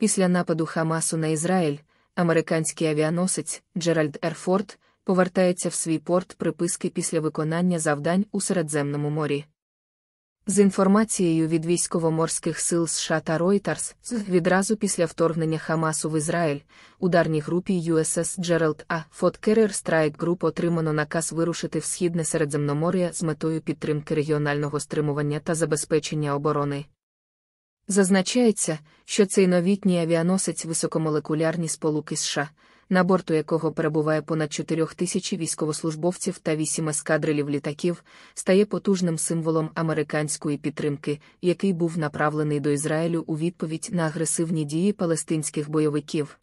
Після нападу Хамасу на Ізраїль, американський авіаносець Джеральд Ерфорд повертається в свій порт приписки після виконання завдань у Середземному морі. З інформацією від військово-морських сил США та Reuters, відразу після вторгнення Хамасу в Ізраїль, ударній групі USS Gerald A. Ford Carrier Strike Group отримано наказ вирушити в східне Середземномор'я з метою підтримки регіонального стримування та забезпечення оборони. Зазначається, що цей новітній авіаносець високомолекулярні сполуки США, на борту якого перебуває понад 4 тисячі військовослужбовців та 8 ескадрилів літаків, стає потужним символом американської підтримки, який був направлений до Ізраїлю у відповідь на агресивні дії палестинських бойовиків.